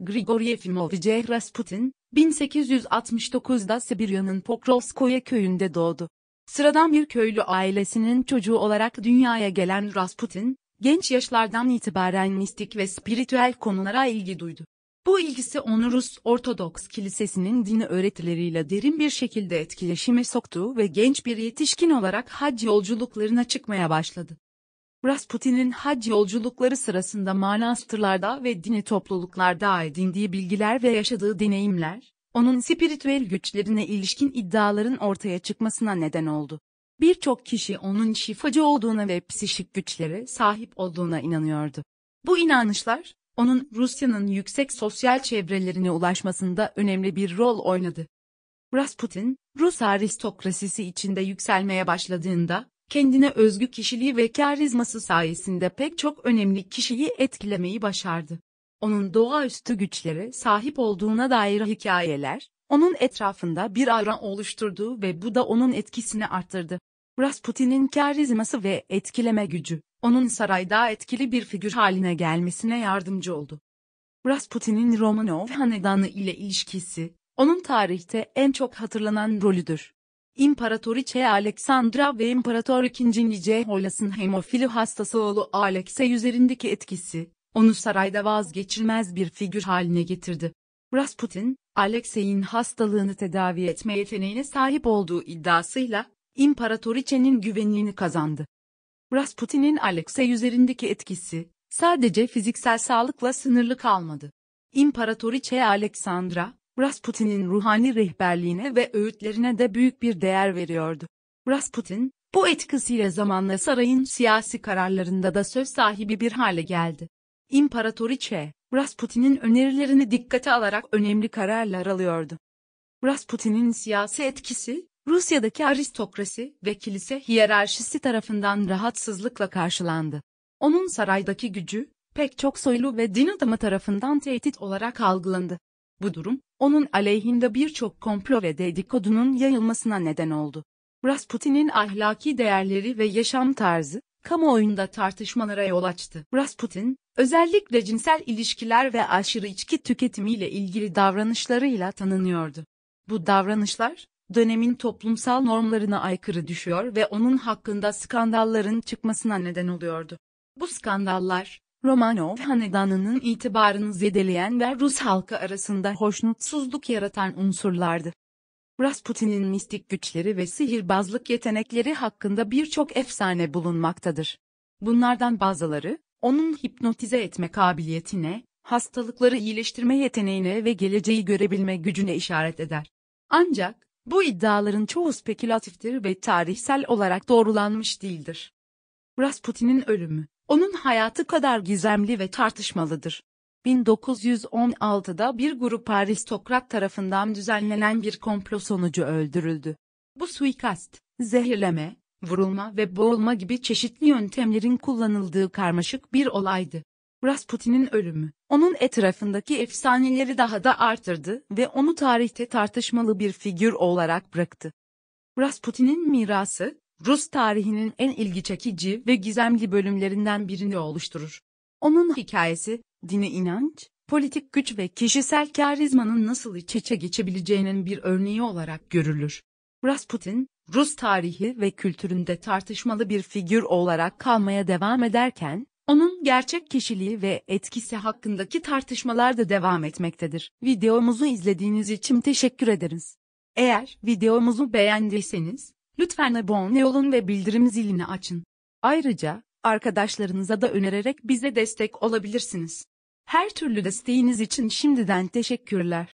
Grigor Yefimovich Rasputin, 1869'da Sibirya'nın Pokrovskoye köyünde doğdu. Sıradan bir köylü ailesinin çocuğu olarak dünyaya gelen Rasputin, genç yaşlardan itibaren mistik ve spiritüel konulara ilgi duydu. Bu ilgisi onu Rus Ortodoks Kilisesi'nin dini öğretileriyle derin bir şekilde etkileşime soktu ve genç bir yetişkin olarak hac yolculuklarına çıkmaya başladı. Rasputin'in hac yolculukları sırasında manastırlarda ve dini topluluklarda edindiği bilgiler ve yaşadığı deneyimler, onun spiritüel güçlerine ilişkin iddiaların ortaya çıkmasına neden oldu. Birçok kişi onun şifacı olduğuna ve psişik güçlere sahip olduğuna inanıyordu. Bu inanışlar, onun Rusya'nın yüksek sosyal çevrelerine ulaşmasında önemli bir rol oynadı. Rasputin, Rus aristokrasisi içinde yükselmeye başladığında, kendine özgü kişiliği ve karizması sayesinde pek çok önemli kişiyi etkilemeyi başardı. Onun doğaüstü güçlere sahip olduğuna dair hikayeler, onun etrafında bir aura oluşturdu ve bu da onun etkisini arttırdı. Rasputin'in karizması ve etkileme gücü, onun sarayda etkili bir figür haline gelmesine yardımcı oldu. Rasputin'in Romanov hanedanı ile ilişkisi, onun tarihte en çok hatırlanan rolüdür. İmparatoriçe Alexandra ve İmparator II. Niceholas'ın hemofili hastası oğlu Alexey üzerindeki etkisi, onu sarayda vazgeçilmez bir figür haline getirdi. Rasputin, Alexey'in hastalığını tedavi etme yeteneğine sahip olduğu iddiasıyla, İmparatoriçe'nin güvenliğini kazandı. Rasputin'in Alexey üzerindeki etkisi, sadece fiziksel sağlıkla sınırlı kalmadı. İmparatoriçe Alexandra, Rasputin'in ruhani rehberliğine ve öğütlerine de büyük bir değer veriyordu. Rasputin, bu etkisiyle zamanla sarayın siyasi kararlarında da söz sahibi bir hale geldi. İmparatoriçe, Rasputin'in önerilerini dikkate alarak önemli kararlar alıyordu. Rasputin'in siyasi etkisi, Rusya'daki aristokrasi ve kilise hiyerarşisi tarafından rahatsızlıkla karşılandı. Onun saraydaki gücü, pek çok soylu ve din adamı tarafından tehdit olarak algılandı. Bu durum, onun aleyhinde birçok komplo ve dedikodunun yayılmasına neden oldu. Rasputin'in ahlaki değerleri ve yaşam tarzı, kamuoyunda tartışmalara yol açtı. Rasputin, özellikle cinsel ilişkiler ve aşırı içki tüketimiyle ilgili davranışlarıyla tanınıyordu. Bu davranışlar, dönemin toplumsal normlarına aykırı düşüyor ve onun hakkında skandalların çıkmasına neden oluyordu. Bu skandallar, Romanov hanedanının itibarını zedeleyen ve Rus halkı arasında hoşnutsuzluk yaratan unsurlardı. Rasputin'in mistik güçleri ve sihirbazlık yetenekleri hakkında birçok efsane bulunmaktadır. Bunlardan bazıları, onun hipnotize etme kabiliyetine, hastalıkları iyileştirme yeteneğine ve geleceği görebilme gücüne işaret eder. Ancak, bu iddiaların çoğu spekülatiftir ve tarihsel olarak doğrulanmış değildir. Rasputin'in ölümü onun hayatı kadar gizemli ve tartışmalıdır. 1916'da bir grup aristokrat tarafından düzenlenen bir komplo sonucu öldürüldü. Bu suikast, zehirleme, vurulma ve boğulma gibi çeşitli yöntemlerin kullanıldığı karmaşık bir olaydı. Rasputin'in ölümü, onun etrafındaki efsaneleri daha da artırdı ve onu tarihte tartışmalı bir figür olarak bıraktı. Rasputin'in mirası, Rus tarihinin en ilgi çekici ve gizemli bölümlerinden birini oluşturur. Onun hikayesi, dini inanç, politik güç ve kişisel karizmanın nasıl iç içe geçebileceğinin bir örneği olarak görülür. Rasputin, Rus tarihi ve kültüründe tartışmalı bir figür olarak kalmaya devam ederken, onun gerçek kişiliği ve etkisi hakkındaki tartışmalar da devam etmektedir. Videomuzu izlediğiniz için teşekkür ederiz. Eğer videomuzu beğendiyseniz, Lütfen abone olun ve bildirim zilini açın. Ayrıca, arkadaşlarınıza da önererek bize destek olabilirsiniz. Her türlü desteğiniz için şimdiden teşekkürler.